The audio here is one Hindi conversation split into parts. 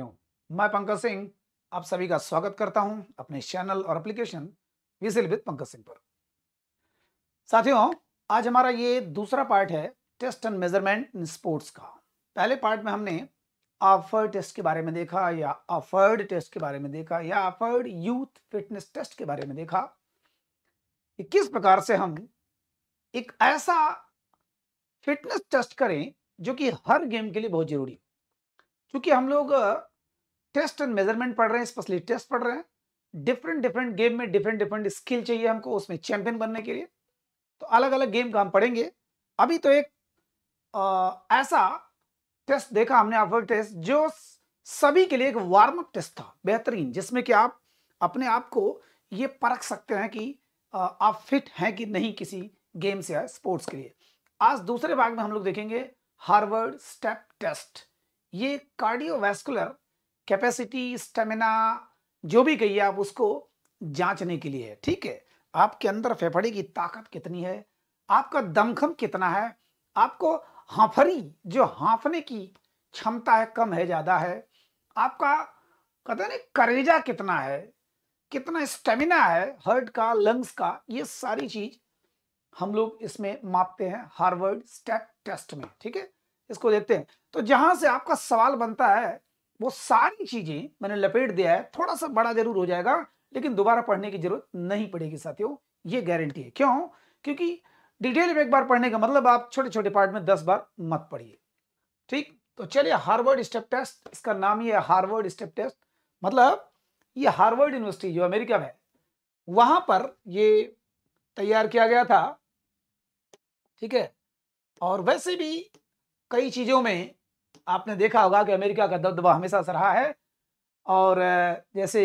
हूँ मैं पंकज सिंह आप सभी का स्वागत करता हूं अपने चैनल और एप्लीकेशन विजिल विद पंकज सिंह पर साथियों आज हमारा ये दूसरा पार्ट है test and measurement in sports का पहले पार्ट में हमने ऑफर्ड टेस्ट के बारे में देखा या ऑफर्ड टेस्ट के बारे में देखा या ऑफर्ड यूथ फिटनेस टेस्ट के बारे में देखा कि किस प्रकार से हम एक ऐसा फिटनेस टेस्ट करें जो कि हर गेम के लिए बहुत जरूरी है क्योंकि हम लोग टेस्ट एंड मेजरमेंट पढ़ रहे हैं स्पेशली टेस्ट पढ़ रहे हैं डिफरेंट डिफरेंट गेम में डिफरेंट डिफरेंट स्किल चाहिए हमको उसमें चैंपियन बनने के लिए तो अलग अलग गेम का हम पढ़ेंगे अभी तो एक आ, ऐसा टेस्ट देखा हमने आप टेस्ट जो सभी के लिए एक वार्म अप टेस्ट था बेहतरीन जिसमें कि आप अपने आप को ये परख सकते हैं कि आ, आप फिट हैं कि नहीं किसी से या स्पोर्ट्स के लिए आज दूसरे भाग में हम लोग देखेंगे हार्वर्ड स्टेप टेस्ट ये कार्डियोवैस्कुलर कैपेसिटी स्टेमिना जो भी कहिए आप उसको जांचने के लिए है ठीक है आपके अंदर फेफड़े की ताकत कितनी है आपका दमखम कितना है आपको हाफरी जो हाँफने की क्षमता है कम है ज़्यादा है आपका कहते नहीं करेजा कितना है कितना स्टेमिना है हर्ट का लंग्स का ये सारी चीज़ हम लोग इसमें मापते हैं हार्वर्ड स्टेप टेस्ट में ठीक है इसको देखते हैं तो जहां से आपका सवाल बनता है वो सारी चीजें मैंने लपेट दिया है थोड़ा सा बड़ा जरूर हो जाएगा लेकिन दोबारा पढ़ने की जरूरत नहीं पड़ेगी साथियों ये गारंटी है क्यों क्योंकि डिटेल में एक बार पढ़ने का मतलब आप छोटे छोटे पार्ट में दस बार मत पढ़िए ठीक तो चलिए हार्वर्ड स्टेप टेस्ट इसका नाम ही है हार्वर्ड स्टेप टेस्ट मतलब ये हार्वर्ड यूनिवर्सिटी जो अमेरिका में है वहां पर ये तैयार किया गया था ठीक है और वैसे भी कई चीज़ों में आपने देखा होगा कि अमेरिका का दबदबा हमेशा सरहा है और जैसे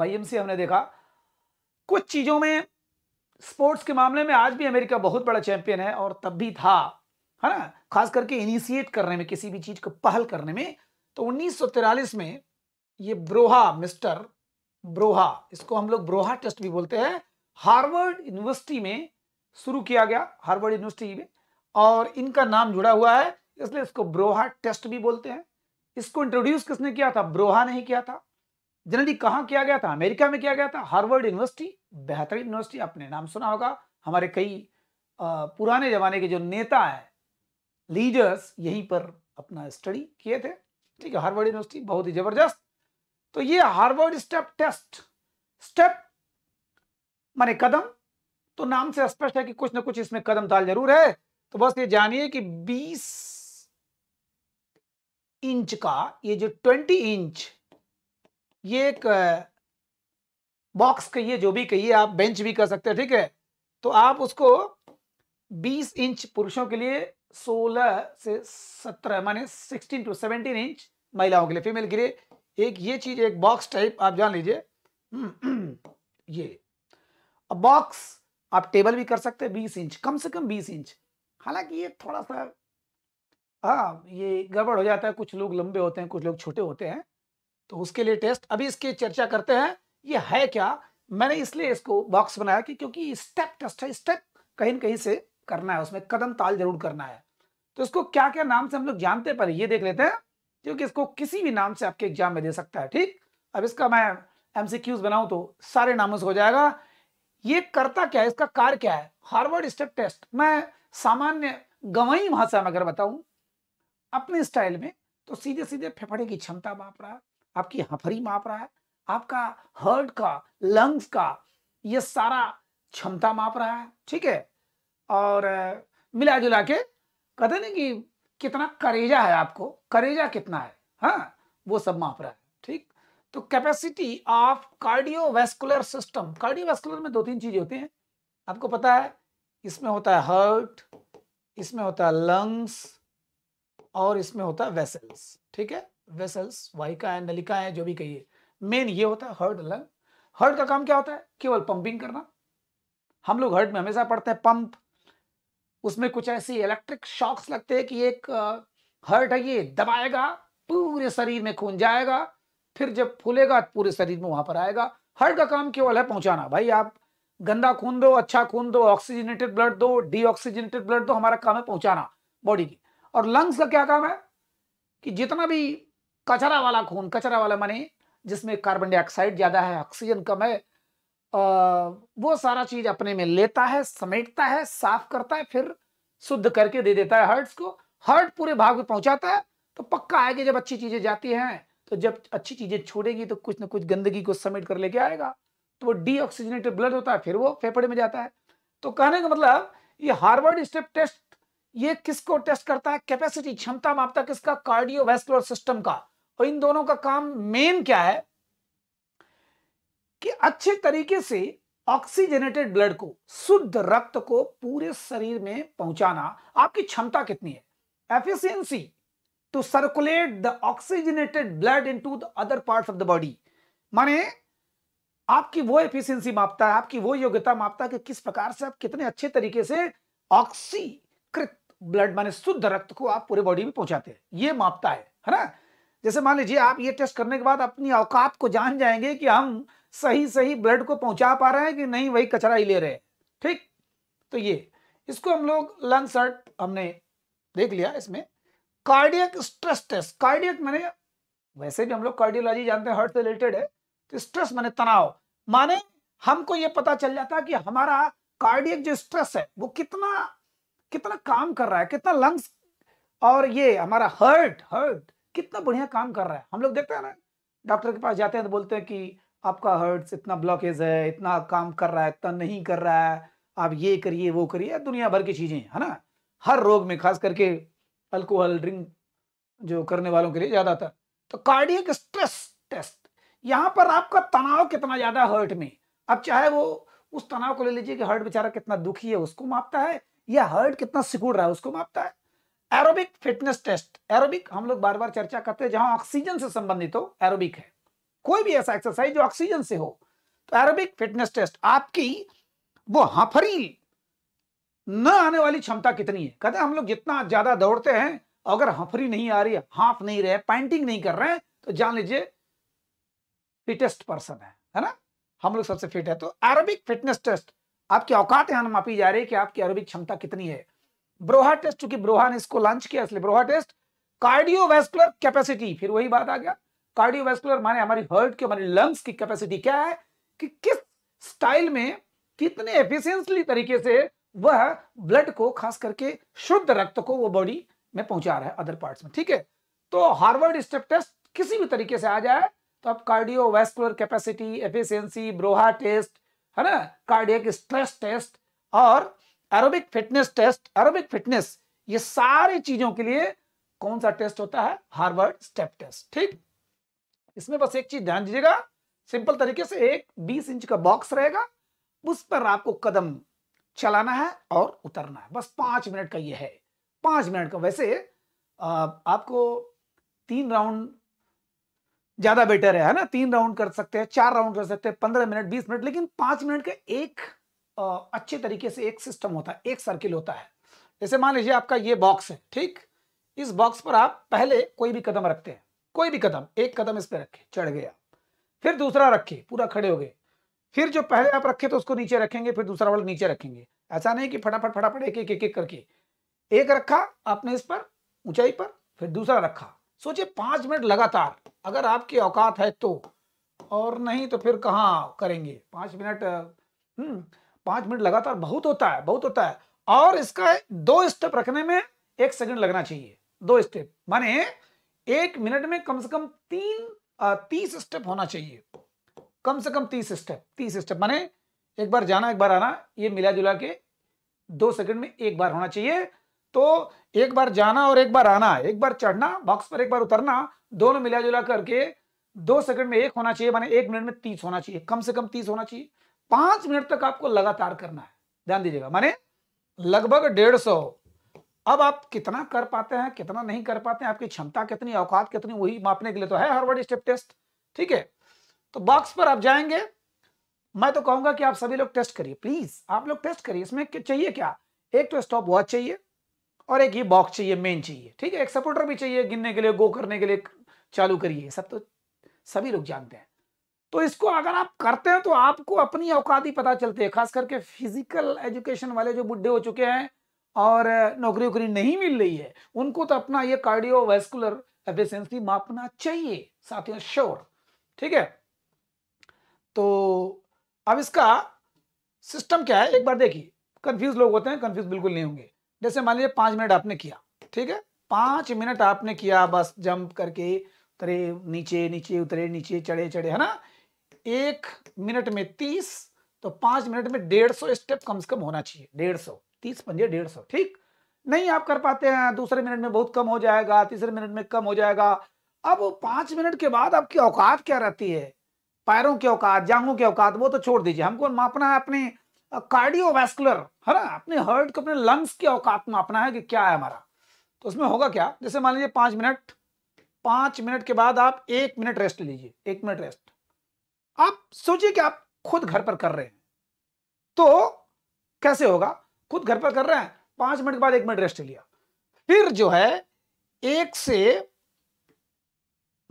वाई हमने देखा कुछ चीज़ों में स्पोर्ट्स के मामले में आज भी अमेरिका बहुत बड़ा चैंपियन है और तब भी था है ना खास करके इनिशिएट करने में किसी भी चीज़ को पहल करने में तो उन्नीस में ये ब्रोहा मिस्टर ब्रोहा इसको हम लोग ब्रोहा टेस्ट भी बोलते हैं हार्वर्ड यूनिवर्सिटी में शुरू किया गया हार्वर्ड यूनिवर्सिटी में और इनका नाम जुड़ा हुआ है इसलिए इसको ब्रोहा टेस्ट भी बोलते हैं इसको इंट्रोड्यूस किसने किया था ब्रोहा ने ही किया था जनरली कहा किया गया था अमेरिका में किया गया था हार्वर्ड यूनिवर्सिटी बेहतरीन यूनिवर्सिटी आपने नाम सुना होगा हमारे कई पुराने जमाने के जो नेता है लीडर्स यहीं पर अपना स्टडी किए थे ठीक है हार्वर्ड यूनिवर्सिटी बहुत ही जबरदस्त तो ये हार्वर्ड स्टेप टेस्ट स्टेप माने कदम तो नाम से स्पष्ट है कि कुछ ना कुछ इसमें कदम ताल जरूर है तो बस ये जानिए कि बीस इंच का ये जो ट्वेंटी इंच ये एक बॉक्स कहिए जो भी कहिए आप बेंच भी कर सकते हैं ठीक है तो आप उसको 20 इंच पुरुषों के लिए 16 से 17 माने 16 टू 17 इंच महिलाओं के लिए फीमेल के लिए एक ये चीज एक बॉक्स टाइप आप जान लीजिए हम्म, ये अब बॉक्स आप टेबल भी कर सकते हैं 20 इंच कम से कम 20 इंच हालांकि ये थोड़ा सा हाँ ये गड़बड़ हो जाता है कुछ लोग लंबे होते हैं कुछ लोग छोटे होते हैं तो उसके लिए टेस्ट अभी इसकी चर्चा करते हैं ये है क्या मैंने इसलिए इसको बॉक्स बनाया कि क्योंकि स्टेप टेस्ट है स्टेप कहीं कहीं से करना है उसमें कदम ताल जरूर करना है तो इसको क्या क्या नाम से हम लोग जानते हैं पर ये देख लेते हैं क्योंकि इसको किसी भी नाम से आपके एग्जाम में दे सकता है ठीक अब इसका मैं एमसीक्यूज बनाऊं तो सारे नामों से हो जाएगा ये करता क्या है इसका कार्य क्या है हार्वर्ड स्टेप टेस्ट मैं सामान्य गवाई भाषा में अगर बताऊं अपने स्टाइल में तो सीधे सीधे फेफड़े की क्षमता माप रहा है आपकी हफरी माप रहा है आपका हर्ट का लंग्स का ये सारा क्षमता माप रहा है ठीक है और मिला जुला के कहते ना कि कितना करेजा है आपको करेजा कितना है हाँ वो सब माप रहा है ठीक तो capacity of cardiovascular system cardiovascular में दो तीन चीजें होती हैं आपको पता है इसमें होता है हर्ट इसमें होता है लंग्स और इसमें होता है वेसल्स ठीक है वेसल्स वाइका है नलिका है जो भी कहिए मेन ये होता है हर्ट लंग हर्ड का काम क्या होता है केवल पंपिंग करना हम लोग हर्ट में हमेशा पढ़ते हैं पंप उसमें कुछ ऐसी इलेक्ट्रिक शॉक्स लगते हैं कि एक हर्ट है ये दबाएगा पूरे शरीर में खून जाएगा फिर जब फूलेगा तो पूरे शरीर में वहां पर आएगा हर्ट का काम केवल है पहुंचाना भाई आप गंदा खून दो अच्छा खून दो ऑक्सीजनेटेड ब्लड दो डी ब्लड दो हमारा काम है पहुंचाना बॉडी की और लंग्स का क्या काम है कि जितना भी कचरा वाला खून कचरा वाला मनी जिसमें कार्बन डाइऑक्साइड ज़्यादा है ऑक्सीजन कम है आ, वो सारा चीज़ अपने में लेता है समेटता है साफ करता है फिर शुद्ध करके दे देता है हर्ट्स को हर्ट पूरे भाग में पहुंचाता है तो पक्का है कि जब अच्छी चीज़ें जाती हैं तो जब अच्छी चीज़ें छोड़ेगी तो कुछ ना कुछ गंदगी को समेट कर लेके आएगा तो वो डी ब्लड होता है फिर वो फेफड़े में जाता है तो कहने का मतलब ये हार्वर्ड स्टेप टेस्ट ये किसको टेस्ट करता है कैपेसिटी क्षमता मापता किसका कार्डियोवैस्कुलर सिस्टम का और इन दोनों का काम मेन क्या है कि अच्छे तरीके से ऑक्सीजनेटेड ब्लड को शुद्ध रक्त को पूरे शरीर में पहुंचाना आपकी क्षमता कितनी है efficiency to circulate the oxygenated blood into the other parts of the body माने आपकी वो एफिशिएंसी मापता है आपकी वो योग्यता मापता है कि किस प्रकार से आप कितने अच्छे तरीके से ऑक्सीकृत ब्लड माने शुद्ध रक्त को आप पूरे बॉडी में पहुंचाते हैं ये मापता है है ना जैसे मान लीजिए आप ये टेस्ट करने के बाद अपनी औकात को जान जाएंगे कि हम सही सही ब्लड को पहुंचा पा रहे हैं कि नहीं वही कचरा ही ले रहे हैं ठीक तो ये इसको हम लोग लंग सर्ट हमने देख लिया इसमें कार्डियक स्ट्रेस टेस्ट कार्डियक मैंने वैसे भी हम लोग कार्डियोलॉजी जानते हैं हर्ट से रिलेटेड है तो स्ट्रेस मैंने तनाव माने हमको ये पता चल जाता है कि हमारा कार्डियक जो स्ट्रेस है वो कितना कितना काम कर रहा है कितना लंग्स और ये हमारा हर्ट हर्ट कितना बढ़िया काम कर रहा है हम लोग देखते हैं ना डॉक्टर के पास जाते हैं तो बोलते हैं कि आपका हर्ट इतना ब्लॉकेज है इतना काम कर रहा है इतना नहीं कर रहा है आप ये करिए वो करिए दुनिया भर की चीजें है ना हर रोग में खास करके अल्कोहल ड्रिंक जो करने वालों के लिए ज्यादा था तो कार्डियक स्ट्रेस टेस्ट यहाँ पर आपका तनाव कितना ज्यादा हर्ट में अब चाहे वो उस तनाव को ले लीजिए कि हर्ट बेचारा कितना दुखी है उसको मापता है ये हर्ट कितना सिकुड़ रहा है उसको मापता है एरोबिक फिटनेस टेस्ट एरोबिक हम लोग बार बार चर्चा करते हैं जहां ऑक्सीजन से संबंधित हो एरोबिक है कोई भी ऐसा एक्सरसाइज जो ऑक्सीजन से हो तो एरोबिक फिटनेस टेस्ट आपकी वो हफरी न आने वाली क्षमता कितनी है कहते हम लोग जितना ज्यादा दौड़ते हैं अगर हफरी नहीं आ रही है हाफ नहीं रहे पैंटिंग नहीं कर रहे हैं तो जान लीजिए फिटेस्ट पर्सन है है ना हम लोग सबसे फिट है तो एरोबिक फिटनेस टेस्ट आपके औकात यहां मापी जा रही है कि आपकी अरबिक क्षमता कितनी है ब्रोहा टेस्ट चूंकि ब्रोहा ने इसको लॉन्च किया इसलिए ब्रोहा टेस्ट कार्डियोवेस्कुलर कैपेसिटी फिर वही बात आ गया कार्डियोवेस्कुलर माने हमारी हर्ट की हमारे लंग्स की कैपेसिटी क्या है कि किस स्टाइल में कितने एफिशिएंटली तरीके से वह ब्लड को खास करके शुद्ध रक्त को वो बॉडी में पहुंचा रहा है अदर पार्ट्स में ठीक है तो हार्वर्ड स्टेप टेस्ट किसी भी तरीके से आ जाए तो आप कार्डियोवेस्कुलर कैपेसिटी एफिशियंसी ब्रोहा टेस्ट है ना कार्डियक स्ट्रेस टेस्ट और aerobic fitness test aerobic fitness ये सारी चीजों के लिए कौन सा टेस्ट होता है हार्वर्ड स्टेप टेस्ट ठीक इसमें बस एक चीज ध्यान दीजिएगा सिंपल तरीके से एक 20 इंच का बॉक्स रहेगा उस पर आपको कदम चलाना है और उतरना है बस पांच मिनट का ये है पांच मिनट का वैसे आपको तीन राउंड ज्यादा बेटर है ना तीन राउंड कर सकते हैं चार राउंड कर सकते हैं पंद्रह मिनट बीस मिनट लेकिन पांच मिनट का एक अच्छे तरीके से एक सिस्टम होता है एक सर्किल होता है जैसे मान लीजिए आपका ये बॉक्स है ठीक इस बॉक्स पर आप पहले कोई भी कदम रखते हैं कोई भी कदम एक कदम इस पर रखे चढ़ गया फिर दूसरा रखे पूरा खड़े हो गए फिर जो पहले आप रखे तो उसको नीचे रखेंगे फिर दूसरा वाला नीचे रखेंगे ऐसा नहीं कि फटाफट फटाफट एक एक एक एक करके एक रखा आपने इस पर ऊंचाई पर फिर दूसरा रखा सोचिए पांच मिनट लगातार अगर आपकी औकात है तो और नहीं तो फिर कहाँ करेंगे पाँच मिनट हम्म, पाँच मिनट लगातार बहुत होता है बहुत होता है और इसका दो स्टेप रखने में एक सेकंड लगना चाहिए दो स्टेप माने एक मिनट में कम से कम तीन तीस स्टेप होना चाहिए कम से कम तीस स्टेप तीस स्टेप माने एक बार जाना एक बार आना ये मिला जुला के दो सेकंड में एक बार होना चाहिए तो एक बार जाना और एक बार आना एक बार चढ़ना बॉक्स पर एक बार उतरना दोनों मिला जुला करके दो सेकंड में एक होना चाहिए माने एक मिनट में तीस होना चाहिए कम से कम तीस होना चाहिए पांच मिनट तक आपको लगातार करना है ध्यान दीजिएगा माने लगभग डेढ़ सौ अब आप कितना कर पाते हैं कितना नहीं कर पाते हैं आपकी क्षमता कितनी औकात कितनी वही मापने के लिए तो है हार्वर्ड स्टेप टेस्ट ठीक है तो बॉक्स पर आप जाएंगे मैं तो कहूंगा कि आप सभी लोग टेस्ट करिए प्लीज आप लोग टेस्ट करिए इसमें चाहिए क्या एक तो स्टॉप वॉच चाहिए और एक ये बॉक्स चाहिए मेन चाहिए ठीक है एक सपोर्टर भी चाहिए गिनने के लिए गो करने के लिए चालू करिए सब तो सभी लोग जानते हैं तो इसको अगर आप करते हैं तो आपको अपनी औकात ही पता चलती है खास करके फिजिकल एजुकेशन वाले जो बुढ़े हो चुके हैं और नौकरी वोकरी नहीं मिल रही है उनको तो अपना ये वेस्कुलर एफिशिएंसी मापना चाहिए साथियों श्योर ठीक है तो अब इसका सिस्टम क्या है एक बार देखिए कंफ्यूज लोग होते हैं कंफ्यूज बिल्कुल नहीं होंगे जैसे मान लीजिए पांच मिनट आपने किया ठीक है पांच मिनट आपने किया बस जंप करके उतरे नीचे नीचे उतरे नीचे चढ़े चढ़े है ना एक मिनट में तीस तो पांच मिनट में डेढ़ सौ स्टेप कम से कम होना चाहिए डेढ़ सौ तीस पंजे डेढ़ सौ ठीक नहीं आप कर पाते हैं दूसरे मिनट में बहुत कम हो जाएगा तीसरे मिनट में कम हो जाएगा अब पांच मिनट के बाद आपकी औकात क्या रहती है पैरों की औकात जांघों की औकात वो तो छोड़ दीजिए हमको मापना है अपने कार्डियोवैस्कुलर है ना अपने हर्ट को अपने लंग्स की औकात मापना है कि क्या है हमारा तो उसमें होगा क्या जैसे मान लीजिए पांच मिनट पांच मिनट के बाद आप एक मिनट रेस्ट लीजिए एक मिनट रेस्ट आप सोचिए कि आप खुद घर पर कर रहे हैं तो कैसे होगा खुद घर पर कर रहे हैं पांच मिनट के बाद एक मिनट रेस्ट लिया फिर जो है एक से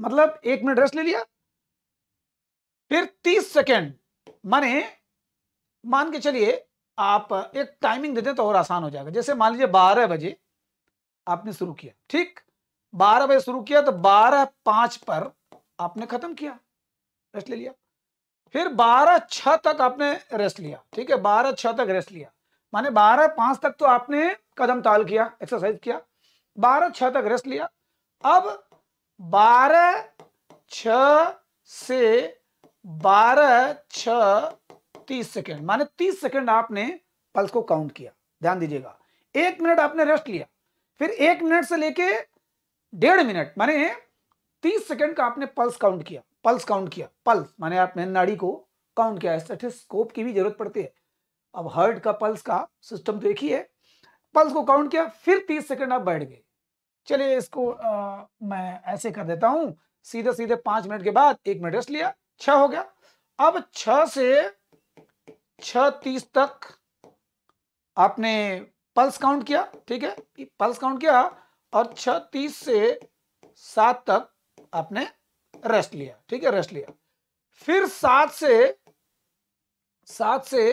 मतलब एक मिनट रेस्ट ले लिया फिर तीस सेकेंड माने मान के चलिए आप एक टाइमिंग दे तो और आसान हो जाएगा जैसे मान लीजिए बारह बजे आपने शुरू किया ठीक बारह बजे शुरू किया तो बारह पांच पर आपने खत्म किया रेस्ट ले लिया फिर बारह छह तक आपने रेस्ट लिया ठीक है बारह छह तक रेस्ट लिया माने बारह पांच तक तो आपने कदम ताल किया एक्सरसाइज किया बारह छह तक रेस्ट लिया अब बारह छ से बारह छ तीस सेकेंड माने तीस सेकेंड आपने पल्स को काउंट किया ध्यान दीजिएगा एक मिनट आपने रेस्ट लिया फिर एक मिनट से लेके डेढ़ मिनट माने तीस सेकंड का आपने पल्स काउंट किया पल्स काउंट किया पल्स माने आपने नाड़ी को काउंट किया स्टेथोस्कोप की भी जरूरत पड़ती है अब हर्ट का पल्स का सिस्टम तो एक ही है पल्स को काउंट किया फिर तीस सेकंड आप बैठ गए चलिए इसको आ, मैं ऐसे कर देता हूँ सीधे सीधे पांच मिनट के बाद एक मिनट रेस्ट लिया छ हो गया अब छ से छ तीस तक आपने पल्स काउंट किया ठीक है पल्स काउंट किया और अच्छा, छ तीस से सात तक आपने रेस्ट लिया ठीक है रेस्ट लिया फिर सात से सात से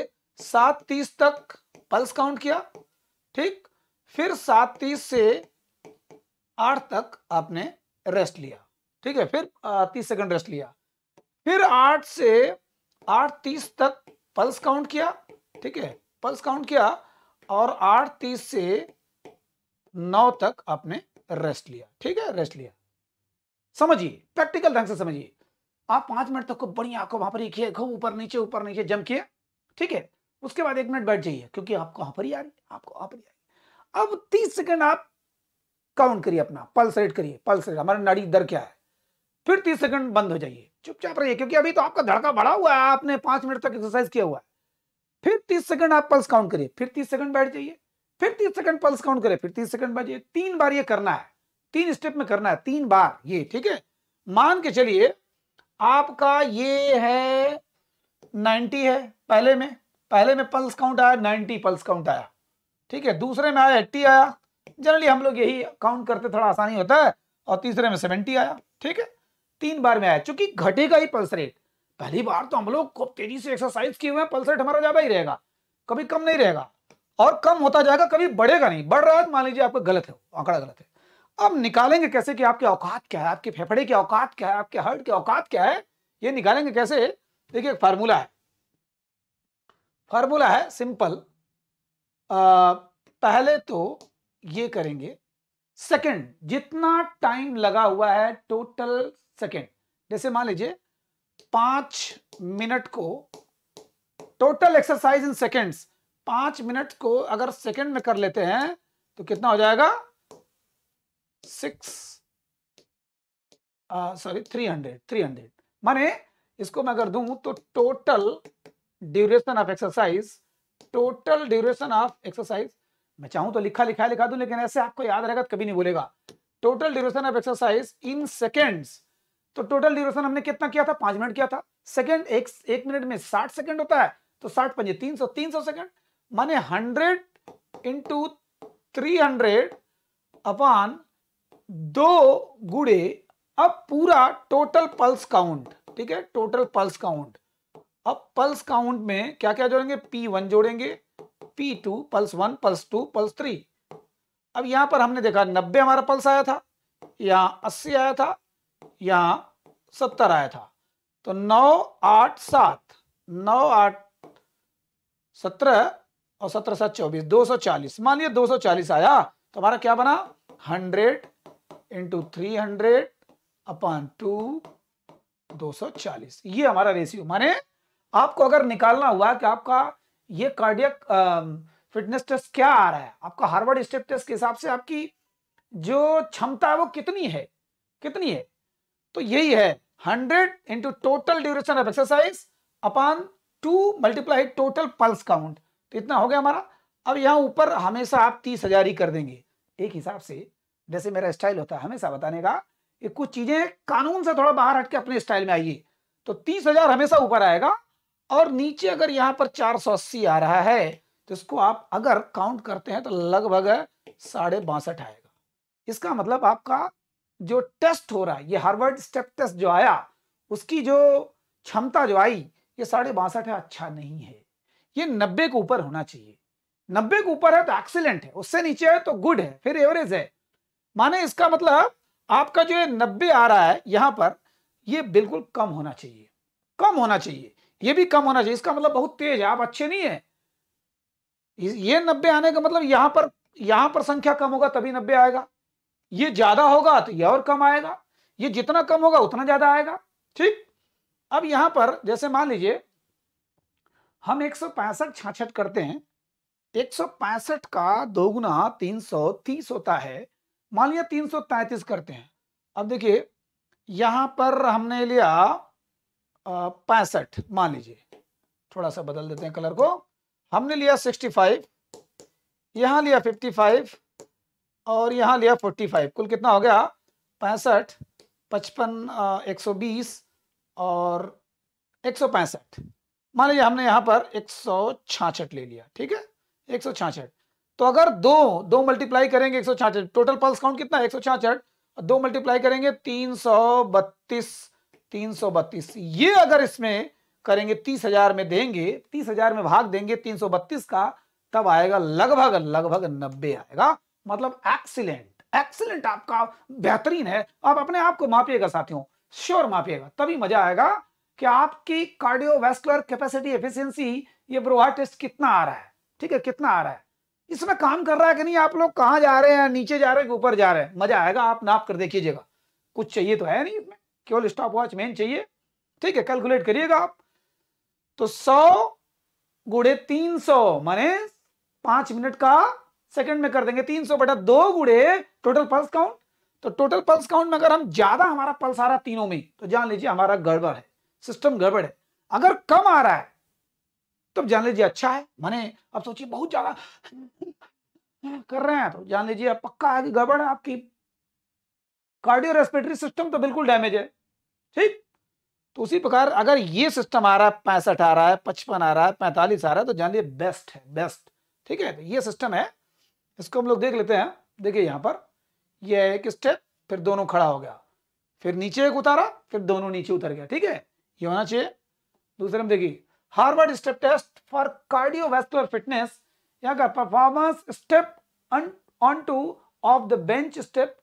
सात तीस तक पल्स काउंट किया ठीक फिर सात तीस से आठ तक आपने रेस्ट लिया ठीक है फिर तीस सेकंड रेस्ट लिया फिर आठ से आठ तीस तक पल्स काउंट किया ठीक है पल्स काउंट किया और आठ तीस से नौ तक आपने रेस्ट लिया ठीक है रेस्ट लिया समझिए प्रैक्टिकल ढंग से समझिए आप पांच मिनट तक को बड़ी आंखों वहां पर देखिए ऊपर नीचे ऊपर नीचे जम किए ठीक है उसके बाद एक मिनट बैठ जाइए क्योंकि आपको वहां पर ही आ रही आपको वहां पर ही आ रही अब तीस सेकेंड आप काउंट करिए अपना पल्स रेट करिए पल्स रेट हमारा नाड़ी दर क्या है फिर तीस सेकंड बंद हो जाइए चुपचाप रहिए क्योंकि अभी तो आपका धड़का बढ़ा हुआ है आपने पांच मिनट तक एक्सरसाइज किया हुआ है फिर तीस सेकंड आप पल्स काउंट करिए फिर तीस सेकंड बैठ जाइए फिर तीस सेकंड पल्स काउंट करें फिर तीस सेकंड बचे तीन बार ये करना है तीन स्टेप में करना है तीन बार ये ठीक है मान के चलिए आपका ये है नाइन्टी है पहले में पहले में पल्स काउंट आया नाइन्टी पल्स काउंट आया ठीक है दूसरे में आया एट्टी आया जनरली हम लोग यही काउंट करते थोड़ा आसानी होता है और तीसरे में सेवेंटी आया ठीक है तीन बार में आया चूंकि घटेगा ही पल्स रेट पहली बार तो हम लोग खूब तेजी से एक्सरसाइज किए हुए हैं पल्स रेट हमारा ज्यादा ही रहेगा कभी कम नहीं रहेगा और कम होता जाएगा कभी बढ़ेगा नहीं बढ़ रहा है मान लीजिए आपका गलत है आंकड़ा गलत है अब निकालेंगे कैसे कि आपके औकात क्या है आपके फेफड़े की औकात क्या है आपके हर्ट के औकात क्या है ये निकालेंगे कैसे देखिए फार्मूला है फार्मूला है सिंपल आ, पहले तो ये करेंगे सेकंड जितना टाइम लगा हुआ है टोटल सेकंड जैसे मान लीजिए पांच मिनट को टोटल एक्सरसाइज इन सेकंड्स पांच मिनट को अगर सेकंड में कर लेते हैं तो कितना हो जाएगा six sorry three hundred three hundred माने इसको मैं अगर दू तो total duration of exercise total duration of exercise मैं चाहूं तो लिखा लिखा लिखा दू लेकिन ऐसे आपको याद रहेगा तो कभी नहीं बोलेगा total duration of exercise in seconds तो टोटल ड्यूरेशन हमने कितना किया था पांच मिनट किया था सेकेंड एक, एक मिनट में साठ सेकेंड होता है तो साठ पंजे तीन सौ तीन सौ सेकेंड माने 100 इंटू थ्री हंड्रेड अपान दो गुड़े अब पूरा टोटल पल्स काउंट ठीक है टोटल पल्स काउंट अब पल्स काउंट में क्या क्या जोड़ेंगे पी वन जोड़ेंगे P two pulse one pulse two pulse three अब यहां पर हमने देखा नब्बे हमारा पल्स आया था यहां अस्सी आया था यहां सत्तर आया था तो नौ आठ सात नौ आठ सत्रह और सत्रह सात चौबीस दो सौ चालीस मान लिया दो सौ चालीस आया तो हमारा क्या बना hundred into three hundred upon two दो सौ चालीस ये हमारा रेशियो माने आपको अगर निकालना हुआ कि आपका ये कार्डियक फिटनेस टेस्ट क्या आ रहा है आपका हार्वर्ड स्टेप टेस्ट के हिसाब से आपकी जो क्षमता है वो कितनी है कितनी है तो यही है hundred into total duration of exercise upon two multiply total pulse count तो इतना हो गया हमारा अब यहाँ ऊपर हमेशा आप तीस हजार ही कर देंगे एक हिसाब से जैसे मेरा स्टाइल होता है हमेशा बताने का कि कुछ चीजें कानून से थोड़ा बाहर हटके अपने स्टाइल में आइए तो तीस हजार हमेशा ऊपर आएगा और नीचे अगर यहाँ पर चार सौ अस्सी आ रहा है तो इसको आप अगर काउंट करते हैं तो लगभग साढ़े बासठ आएगा इसका मतलब आपका जो टेस्ट हो रहा है ये हार्वर्ड स्टेप टेस्ट जो आया उसकी जो क्षमता जो आई ये साढ़े बासठ है अच्छा नहीं है ये नब्बे के ऊपर होना चाहिए नब्बे के ऊपर है तो एक्सीलेंट है उससे नीचे है तो गुड है फिर एवरेज है माने इसका मतलब आपका जो नब्बे आ रहा है यहां पर ये बिल्कुल कम होना चाहिए कम होना चाहिए ये भी कम होना चाहिए इसका मतलब बहुत तेज है आप अच्छे नहीं है ये नब्बे आने का मतलब यहां पर यहां पर संख्या कम होगा तभी नब्बे आएगा ये ज्यादा होगा तो यह और कम आएगा ये जितना कम होगा उतना ज्यादा आएगा ठीक अब यहां पर जैसे मान लीजिए हम एक सौ पैंसठ छाछठ करते हैं एक सौ पैंसठ का दोगुना तीन सौ तीस होता है मान लिया तीन सौ तैतीस करते हैं अब देखिए यहां पर हमने लिया पैंसठ मान लीजिए थोड़ा सा बदल देते हैं कलर को हमने लिया सिक्सटी फाइव यहाँ लिया फिफ्टी फाइव और यहाँ लिया फोर्टी फाइव कुल कितना हो गया पैंसठ पचपन एक सौ बीस और एक सौ पैंसठ मान लीजिए हमने यहाँ पर एक ले लिया ठीक है एक तो अगर दो दो मल्टीप्लाई करेंगे एक टोटल पल्स काउंट कितना है एक और दो मल्टीप्लाई करेंगे तीन सौ बत्तीस तीन सौ बत्तीस ये अगर इसमें करेंगे तीस हजार में देंगे तीस हजार में भाग देंगे तीन सौ बत्तीस का तब आएगा लगभग लगभग नब्बे आएगा मतलब एक्सीलेंट एक्सीलेंट आपका बेहतरीन है आप अपने आप को मापिएगा साथियों श्योर मापिएगा तभी मजा आएगा कि आपकी कार्डियोवेस्कुलर कैपेसिटी एफिशिएंसी ये ब्रोहा टेस्ट कितना आ रहा है ठीक है कितना आ रहा है इसमें काम कर रहा है कि नहीं आप लोग कहाँ जा रहे हैं नीचे जा रहे हैं ऊपर जा रहे हैं मजा आएगा आप नाप कर देखिएगा कुछ चाहिए तो है नहीं इसमें केवल स्टॉप वॉच मेन चाहिए ठीक है कैलकुलेट करिएगा आप तो सौ गुड़े तीन सौ माने पांच मिनट का सेकंड में कर देंगे तीन सौ बटा दो गुड़े टोटल पल्स काउंट तो टोटल पल्स काउंट में अगर हम ज्यादा हमारा पल्स आ रहा तीनों में तो जान लीजिए हमारा गड़बड़ है सिस्टम गड़बड़ है अगर कम आ रहा है तब जान लीजिए अच्छा है माने आप सोचिए बहुत ज्यादा कर रहे हैं तो जान लीजिए आप पक्का है कि गड़बड़ है आपकी कार्डियो रेस्पिरेटरी सिस्टम तो बिल्कुल डैमेज है ठीक तो उसी प्रकार अगर ये सिस्टम आ रहा है पैंसठ आ रहा है पचपन आ रहा है पैंतालीस आ रहा है तो जान लीजिए बेस्ट है बेस्ट ठीक है तो ये सिस्टम है इसको हम लोग देख लेते हैं देखिए यहाँ पर यह एक स्टेप फिर दोनों खड़ा हो गया फिर नीचे एक उतारा फिर दोनों नीचे उतर गया ठीक है ये होना चाहिए दूसरे में देखिए Harvard step test for cardiovascular fitness यहाँ का performance step on to off the bench step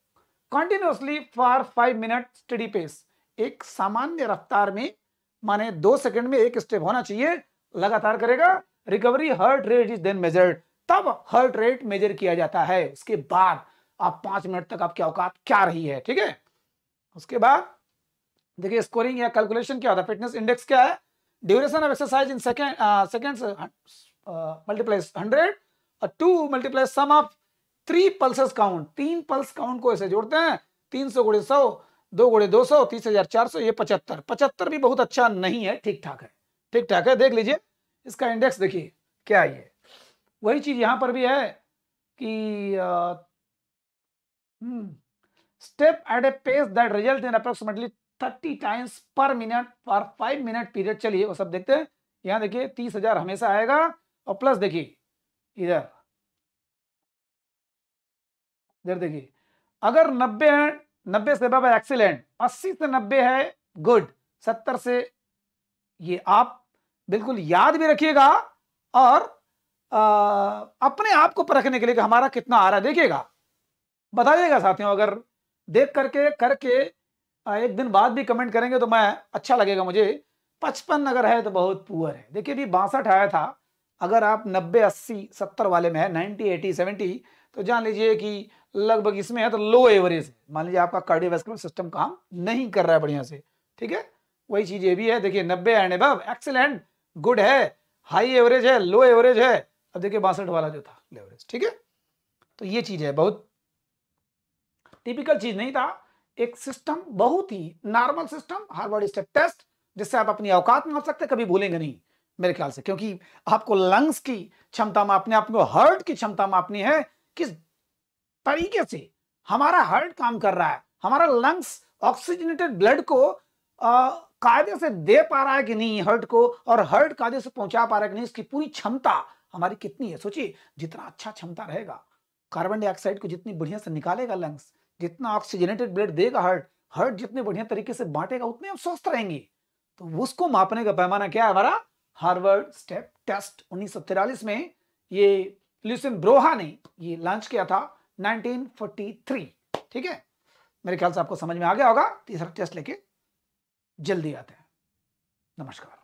continuously for five minute steady pace एक सामान्य रफ्तार में माने दो सेकंड में एक स्टेप होना चाहिए लगातार करेगा recovery heart rate is then measured तब हर्ट रेट मेजर किया जाता है उसके बाद आप पांच मिनट तक आपकी औकात क्या रही है ठीक है उसके बाद देखिए स्कोरिंग या कैलकुलेशन क्या होता है फिटनेस इंडेक्स क्या है duration of exercise in second seconds multiplies hundred और two multiplies sum of three pulses count तीन पल्स काउंट को ऐसे जोड़ते हैं तीन सौ गुड़े सौ दो गुड़े दो सौ तीस हजार चार सौ ये पचहत्तर पचहत्तर भी बहुत अच्छा नहीं है ठीक ठाक है ठीक ठाक है देख लीजिए इसका इंडेक्स देखिए क्या ये वही चीज यहाँ पर भी है कि step at a pace that result in approximately thirty times per minute per five minute period चलिए वो सब देखते हैं यहाँ देखिए तीस हजार हमेशा आएगा और प्लस देखिए इधर इधर देखिए अगर नब्बे है नब्बे से बाबा एक्सीलेंट अस्सी से नब्बे है गुड सत्तर से ये आप बिल्कुल याद भी रखिएगा और आ, अपने आप को परखने के लिए कि हमारा कितना आ रहा है देखिएगा बता देगा साथियों अगर देख करके करके हाँ, एक दिन बाद भी कमेंट करेंगे तो मैं अच्छा लगेगा मुझे पचपन अगर है तो बहुत पुअर है देखिए अभी बासठ आया था अगर आप नब्बे अस्सी सत्तर वाले में है नाइन्टी एटी सेवेंटी तो जान लीजिए कि लगभग इसमें है तो लो एवरेज है मान लीजिए आपका कार्डियोवेस्कुलर सिस्टम काम नहीं कर रहा है बढ़िया से ठीक है वही चीज ये भी है देखिए नब्बे एंड एबव एक्सेलेंट गुड है हाई एवरेज है लो एवरेज है अब देखिए बासठ वाला जो था लेवरेज ठीक है तो ये चीज है बहुत टिपिकल चीज नहीं था एक सिस्टम बहुत ही normal system Harvard step test जिससे आप अपनी औकात माप सकते कभी भूलेंगे नहीं मेरे ख्याल से क्योंकि आपको लंग्स की क्षमता मापनी है आपको हर्ट की क्षमता मापनी है किस तरीके से हमारा हर्ट काम कर रहा है हमारा लंग्स ऑक्सीजनेटेड ब्लड को कायदे से दे पा रहा है कि नहीं हर्ट को और हर्ट कायदे से पहुंचा पा रहा है कि नहीं इसकी पूरी क्षमता हमारी कितनी है सोचिए जितना अच्छा क्षमता रहेगा कार्बन डाइऑक्साइड को जितनी बढ़िया से निकालेगा लंग्स जितना ऑक्सीजनेटेड ब्लड देगा हार्ट हार्ट जितने बढ़िया तरीके से बांटेगा उतने हम स्वस्थ रहेंगे तो उसको मापने का पैमाना क्या है हमारा हार्वर्ड स्टेप टेस्ट उन्नीस में ये ल्यूसिन ब्रोहा ने ये लॉन्च किया था 1943 ठीक है मेरे ख्याल से आपको समझ में आ गया होगा तीसरा टेस्ट लेके जल्दी आते हैं नमस्कार